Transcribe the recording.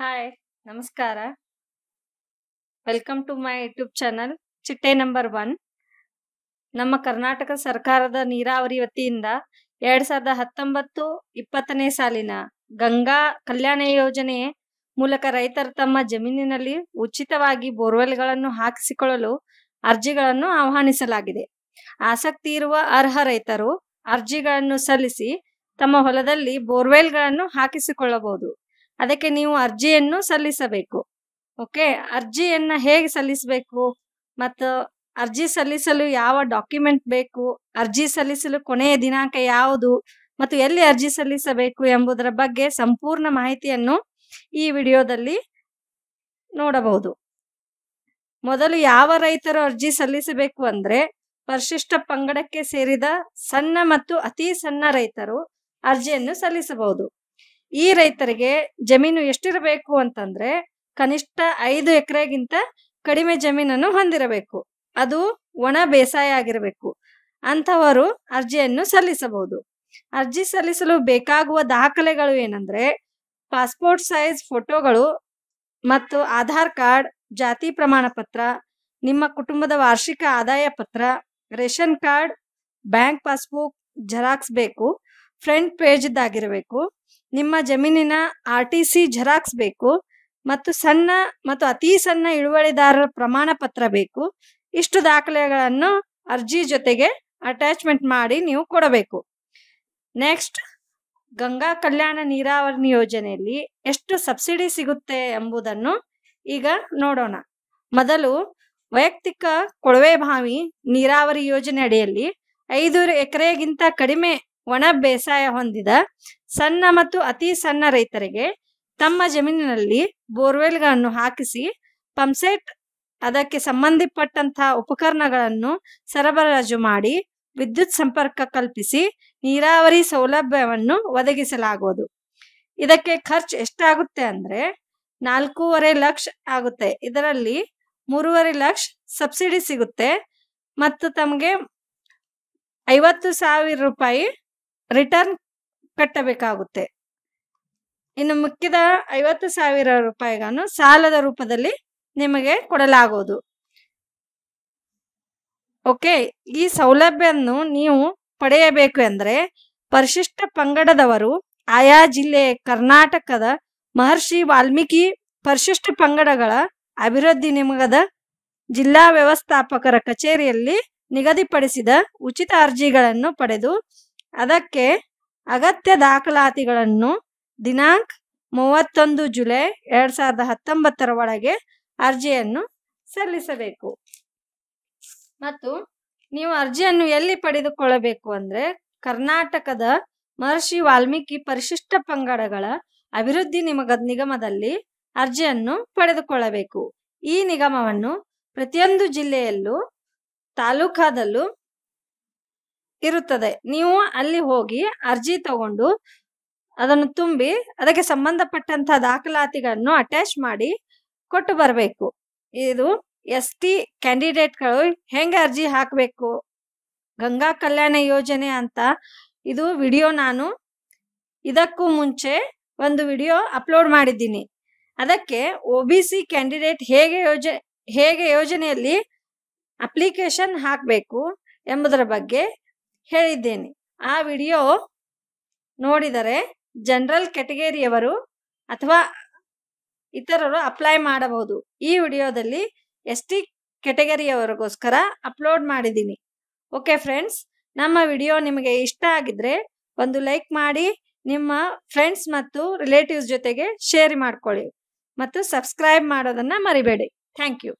hi ನಮಸ್ಕಾರ welcome to my YouTube channel Chitte number one ನಮ್ಮ ಕರ್ನಾಟಕ ಸರ್ಕಾರದ ನೀರಾವರಿ ವತಿಯಿಂದ ಎರಡ್ ಸಾವಿರದ ಹತ್ತೊಂಬತ್ತು ಇಪ್ಪತ್ತನೇ ಸಾಲಿನ ಗಂಗಾ ಕಲ್ಯಾಣ ಯೋಜನೆ ಮೂಲಕ ರೈತರು ತಮ್ಮ ಜಮೀನಿನಲ್ಲಿ ಉಚಿತವಾಗಿ ಬೋರ್ವೆಲ್ಗಳನ್ನು ಹಾಕಿಸಿಕೊಳ್ಳಲು ಅರ್ಜಿಗಳನ್ನು ಆಹ್ವಾನಿಸಲಾಗಿದೆ ಆಸಕ್ತಿ ಇರುವ ಅರ್ಹ ರೈತರು ಅರ್ಜಿಗಳನ್ನು ಸಲ್ಲಿಸಿ ತಮ್ಮ ಹೊಲದಲ್ಲಿ ಬೋರ್ವೆಲ್ಗಳನ್ನು ಹಾಕಿಸಿಕೊಳ್ಳಬಹುದು ಅದಕ್ಕೆ ನೀವು ಅರ್ಜಿಯನ್ನು ಸಲ್ಲಿಸಬೇಕು ಓಕೆ ಅರ್ಜಿಯನ್ನ ಹೇಗೆ ಸಲ್ಲಿಸಬೇಕು ಮತ್ತು ಅರ್ಜಿ ಸಲ್ಲಿಸಲು ಯಾವ ಡಾಕ್ಯುಮೆಂಟ್ ಬೇಕು ಅರ್ಜಿ ಸಲ್ಲಿಸಲು ಕೊನೆಯ ದಿನಾಂಕ ಯಾವುದು ಮತ್ತು ಎಲ್ಲಿ ಅರ್ಜಿ ಸಲ್ಲಿಸಬೇಕು ಎಂಬುದರ ಬಗ್ಗೆ ಸಂಪೂರ್ಣ ಮಾಹಿತಿಯನ್ನು ಈ ವಿಡಿಯೋದಲ್ಲಿ ನೋಡಬಹುದು ಮೊದಲು ಯಾವ ರೈತರು ಅರ್ಜಿ ಸಲ್ಲಿಸಬೇಕು ಅಂದ್ರೆ ಪರಿಶಿಷ್ಟ ಪಂಗಡಕ್ಕೆ ಸೇರಿದ ಸಣ್ಣ ಮತ್ತು ಅತಿ ಸಣ್ಣ ರೈತರು ಅರ್ಜಿಯನ್ನು ಸಲ್ಲಿಸಬಹುದು ಈ ರೈತರಿಗೆ ಜಮೀನು ಎಷ್ಟಿರಬೇಕು ಅಂತಂದ್ರೆ ಕನಿಷ್ಠ ಐದು ಎಕರೆಗಿಂತ ಕಡಿಮೆ ಜಮೀನನ್ನು ಹೊಂದಿರಬೇಕು ಅದು ಒಣ ಬೇಸಾಯ ಆಗಿರಬೇಕು ಅಂಥವರು ಅರ್ಜಿಯನ್ನು ಸಲ್ಲಿಸಬಹುದು ಅರ್ಜಿ ಸಲ್ಲಿಸಲು ಬೇಕಾಗುವ ದಾಖಲೆಗಳು ಏನಂದ್ರೆ ಪಾಸ್ಪೋರ್ಟ್ ಸೈಜ್ ಫೋಟೋಗಳು ಮತ್ತು ಆಧಾರ್ ಕಾರ್ಡ್ ಜಾತಿ ಪ್ರಮಾಣ ಪತ್ರ ನಿಮ್ಮ ಕುಟುಂಬದ ವಾರ್ಷಿಕ ಆದಾಯ ಪತ್ರ ration card bank passbook xerox ಬೇಕು ಫ್ರಂಟ್ ಪೇಜ್ದಾಗಿರಬೇಕು ನಿಮ್ಮ ಜಮೀನಿನ ಆರ್ ಟಿ ಸಿ ಜೆರಾಕ್ಸ್ ಬೇಕು ಮತ್ತು ಸಣ್ಣ ಮತ್ತು ಅತಿ ಸಣ್ಣ ಇಳುವಳಿದಾರರ ಪ್ರಮಾಣ ಪತ್ರ ಬೇಕು ಇಷ್ಟು ದಾಖಲೆಗಳನ್ನು ಅರ್ಜಿ ಜೊತೆಗೆ ಅಟ್ಯಾಚ್ಮೆಂಟ್ ಮಾಡಿ ನೀವು ಕೊಡಬೇಕು ನೆಕ್ಸ್ಟ್ ಗಂಗಾ ಕಲ್ಯಾಣ ನೀರಾವರಿ ಯೋಜನೆಯಲ್ಲಿ ಎಷ್ಟು ಸಬ್ಸಿಡಿ ಸಿಗುತ್ತೆ ಎಂಬುದನ್ನು ಈಗ ನೋಡೋಣ ಮೊದಲು ವೈಯಕ್ತಿಕ ಕೊಳವೆ ಬಾವಿ ನೀರಾವರಿ ಯೋಜನೆ ಅಡಿಯಲ್ಲಿ ಐದು ಎಕರೆಗಿಂತ ಕಡಿಮೆ ಒಣ ಬೇಸಾಯ ಹೊಂದಿದ ಸಣ್ಣ ಮತ್ತು ಅತಿ ಸಣ್ಣ ರೈತರಿಗೆ ತಮ್ಮ ಜಮೀನಿನಲ್ಲಿ ಬೋರ್ವೆಲ್ಗಳನ್ನು ಹಾಕಿಸಿ ಪಂಪ್ಸೆಟ್ ಅದಕ್ಕೆ ಸಂಬಂಧಪಟ್ಟಂತಹ ಉಪಕರಣಗಳನ್ನು ಸರಬರಾಜು ಮಾಡಿ ವಿದ್ಯುತ್ ಸಂಪರ್ಕ ಕಲ್ಪಿಸಿ ನೀರಾವರಿ ಸೌಲಭ್ಯವನ್ನು ಒದಗಿಸಲಾಗುವುದು ಇದಕ್ಕೆ ಖರ್ಚು ಎಷ್ಟಾಗುತ್ತೆ ಅಂದ್ರೆ ನಾಲ್ಕೂವರೆ ಲಕ್ಷ ಆಗುತ್ತೆ ಇದರಲ್ಲಿ ಮೂರುವರೆ ಲಕ್ಷ ಸಬ್ಸಿಡಿ ಸಿಗುತ್ತೆ ಮತ್ತು ತಮಗೆ ಐವತ್ತು ಸಾವಿರ ರೂಪಾಯಿ ರಿಟರ್ನ್ ಕಟ್ಟಬೇಕಾಗುತ್ತೆ ಇನ್ನು ಮುಕ್ಕಿದ ಐವತ್ತು ಸಾವಿರ ರೂಪಾಯಿಗಳನ್ನು ಸಾಲದ ರೂಪದಲ್ಲಿ ನಿಮಗೆ ಕೊಡಲಾಗುವುದು ಓಕೆ ಈ ಸೌಲಭ್ಯವನ್ನು ನೀವು ಪಡೆಯಬೇಕು ಎಂದರೆ ಪರಿಶಿಷ್ಟ ಪಂಗಡದವರು ಆಯಾ ಜಿಲ್ಲೆ ಕರ್ನಾಟಕದ ಮಹರ್ಷಿ ವಾಲ್ಮೀಕಿ ಪರಿಶಿಷ್ಟ ಪಂಗಡಗಳ ಅಭಿವೃದ್ಧಿ ನಿಮಗದ ಜಿಲ್ಲಾ ವ್ಯವಸ್ಥಾಪಕರ ಕಚೇರಿಯಲ್ಲಿ ನಿಗದಿಪಡಿಸಿದ ಉಚಿತ ಅರ್ಜಿಗಳನ್ನು ಪಡೆದು ಅದಕ್ಕೆ ಅಗತ್ಯ ದಾಖಲಾತಿಗಳನ್ನು ದಿನಾಂಕ ಮೂವತ್ತೊಂದು ಜುಲೈ ಎರಡ್ ಸಾವಿರದ ಹತ್ತೊಂಬತ್ತರ ಒಳಗೆ ಅರ್ಜಿಯನ್ನು ಸಲ್ಲಿಸಬೇಕು ಮತ್ತು ನೀವು ಅರ್ಜಿಯನ್ನು ಎಲ್ಲಿ ಪಡೆದುಕೊಳ್ಳಬೇಕು ಅಂದ್ರೆ ಕರ್ನಾಟಕದ ಮಹರ್ಷಿ ವಾಲ್ಮೀಕಿ ಪರಿಶಿಷ್ಟ ಪಂಗಡಗಳ ಅಭಿವೃದ್ಧಿ ನಿಮಗ ನಿಗಮದಲ್ಲಿ ಅರ್ಜಿಯನ್ನು ಪಡೆದುಕೊಳ್ಳಬೇಕು ಈ ನಿಗಮವನ್ನು ಪ್ರತಿಯೊಂದು ಜಿಲ್ಲೆಯಲ್ಲೂ ತಾಲೂಕಾದಲ್ಲೂ ಇರುತ್ತದೆ ನೀವು ಅಲ್ಲಿ ಹೋಗಿ ಅರ್ಜಿ ತಗೊಂಡು ಅದನ್ನು ತುಂಬಿ ಅದಕ್ಕೆ ಸಂಬಂಧಪಟ್ಟಂತ ದಾಖಲಾತಿಗಳನ್ನು ಅಟ್ಯಾಚ್ ಮಾಡಿ ಕೊಟ್ಟು ಬರಬೇಕು ಇದು ಎಸ್ ಟಿ ಕ್ಯಾಂಡಿಡೇಟ್ಗಳು ಹೆಂಗೆ ಅರ್ಜಿ ಹಾಕಬೇಕು ಗಂಗಾ ಕಲ್ಯಾಣ ಯೋಜನೆ ಅಂತ ಇದು ವಿಡಿಯೋ ನಾನು ಇದಕ್ಕೂ ಮುಂಚೆ ಒಂದು ವಿಡಿಯೋ ಅಪ್ಲೋಡ್ ಮಾಡಿದ್ದೀನಿ ಅದಕ್ಕೆ ಒ ಬಿ ಸಿ ಕ್ಯಾಂಡಿಡೇಟ್ ಹೇಗೆ ಯೋಜ ಹೇಗೆ ಯೋಜನೆಯಲ್ಲಿ ಅಪ್ಲಿಕೇಶನ್ ಹಾಕಬೇಕು ಎಂಬುದರ ಬಗ್ಗೆ ಹೇಳಿದ್ದೇನೆ ಆ ವಿಡಿಯೋ ನೋಡಿದರೆ ಜನರಲ್ ಕೆಟಗರಿಯವರು ಅಥವಾ ಇತರರು ಅಪ್ಲೈ ಮಾಡಬಹುದು ಈ ವಿಡಿಯೋದಲ್ಲಿ ಎಸ್ ಟಿ ಕೆಟಗರಿಯವರಿಗೋಸ್ಕರ ಅಪ್ಲೋಡ್ ಮಾಡಿದ್ದೀನಿ ಓಕೆ ಫ್ರೆಂಡ್ಸ್ ನಮ್ಮ ವಿಡಿಯೋ ನಿಮಗೆ ಇಷ್ಟ ಆಗಿದ್ರೆ ಒಂದು ಲೈಕ್ ಮಾಡಿ ನಿಮ್ಮ ಫ್ರೆಂಡ್ಸ್ ಮತ್ತು ರಿಲೇಟಿವ್ಸ್ ಜೊತೆಗೆ ಶೇರ್ ಮಾಡ್ಕೊಳ್ಳಿ ಮತ್ತು ಸಬ್ಸ್ಕ್ರೈಬ್ ಮಾಡೋದನ್ನು ಮರಿಬೇಡಿ ಥ್ಯಾಂಕ್ ಯು